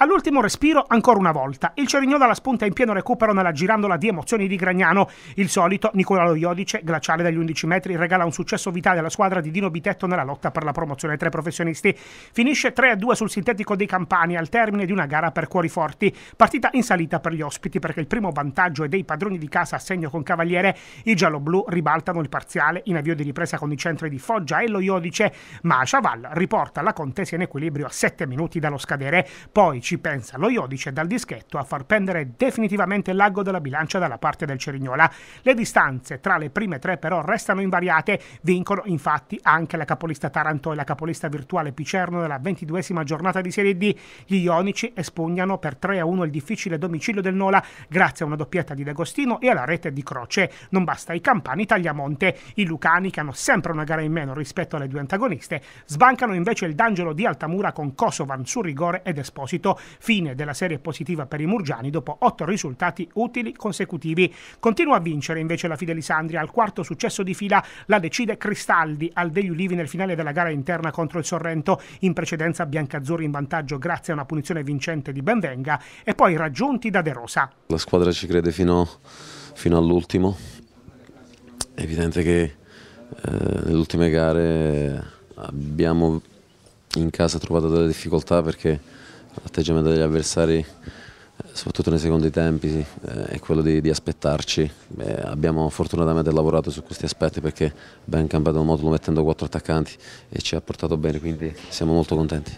All'ultimo respiro, ancora una volta, il Cerigno dalla spunta in pieno recupero nella girandola di emozioni di Gragnano. Il solito Nicolao Iodice, glaciale dagli 11 metri, regala un successo vitale alla squadra di Dino Bitetto nella lotta per la promozione tra i professionisti. Finisce 3-2 sul sintetico dei Campani al termine di una gara per cuori forti. Partita in salita per gli ospiti perché il primo vantaggio è dei padroni di casa a segno con Cavaliere. I gialloblu ribaltano il parziale in avvio di ripresa con i centri di Foggia e lo Iodice, ma Chaval riporta la contesa in equilibrio a 7 minuti dallo scadere. Poi ci pensa lo Iodice dal dischetto a far pendere definitivamente l'ago della bilancia dalla parte del Cerignola. Le distanze tra le prime tre però restano invariate, vincono infatti anche la capolista Taranto e la capolista virtuale Picerno nella ventiduesima giornata di Serie D. Gli Ionici espugnano per 3-1 il difficile domicilio del Nola grazie a una doppietta di D'Agostino e alla rete di Croce. Non basta i campani Tagliamonte, i lucani che hanno sempre una gara in meno rispetto alle due antagoniste, sbancano invece il D'Angelo di Altamura con Kosovan su rigore ed Esposito fine della serie positiva per i Murgiani dopo otto risultati utili consecutivi. Continua a vincere invece la Fidelisandria, al quarto successo di fila la decide Cristaldi al degli Ulivi nel finale della gara interna contro il Sorrento, in precedenza Biancazzurri in vantaggio grazie a una punizione vincente di Benvenga e poi raggiunti da De Rosa. La squadra ci crede fino, fino all'ultimo, è evidente che eh, nelle ultime gare abbiamo in casa trovato delle difficoltà perché l'atteggiamento degli avversari, soprattutto nei secondi tempi, sì, eh, è quello di, di aspettarci. Beh, abbiamo fortunatamente lavorato su questi aspetti perché abbiamo cambiato un modulo mettendo quattro attaccanti e ci ha portato bene, quindi siamo molto contenti.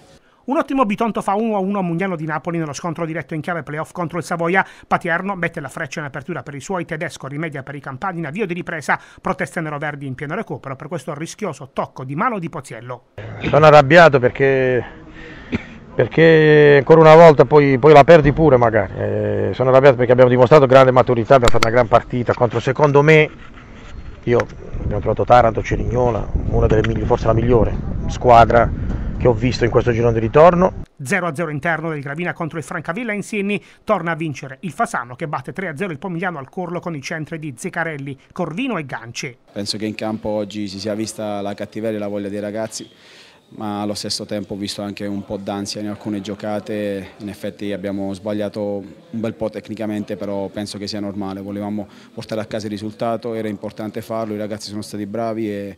Un ottimo Bitonto fa 1-1 a Mugnano di Napoli nello scontro diretto in chiave playoff contro il Savoia. Patierno mette la freccia in apertura per i suoi, Tedesco rimedia per i Campani in avvio di ripresa, protesta Nero Verdi in pieno recupero per questo rischioso tocco di mano di Poziello. Sono arrabbiato perché perché ancora una volta poi, poi la perdi pure magari. Eh, sono arrabbiato perché abbiamo dimostrato grande maturità, abbiamo fatto una gran partita contro secondo me, io abbiamo trovato Taranto, Cerignola, una delle migliori, forse la migliore squadra che ho visto in questo girone di ritorno. 0-0 interno del Gravina contro il Francavilla in Sinni, torna a vincere il Fasano che batte 3-0 il Pomigliano al Corlo con i centri di Zeccarelli, Corvino e Ganci. Penso che in campo oggi si sia vista la cattiveria e la voglia dei ragazzi ma allo stesso tempo ho visto anche un po' d'ansia in alcune giocate, in effetti abbiamo sbagliato un bel po' tecnicamente però penso che sia normale, volevamo portare a casa il risultato, era importante farlo, i ragazzi sono stati bravi e,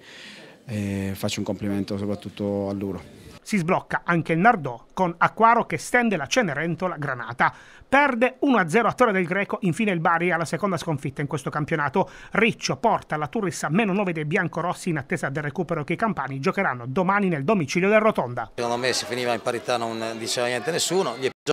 e faccio un complimento soprattutto a loro. Si sblocca anche il Nardò con Acquaro che stende la Cenerentola Granata. Perde 1-0 a Torre del Greco, infine il Bari alla seconda sconfitta in questo campionato. Riccio porta la Turris a meno 9 dei biancorossi in attesa del recupero che i campani giocheranno domani nel domicilio del Rotonda. Secondo me si finiva in parità, non diceva niente nessuno.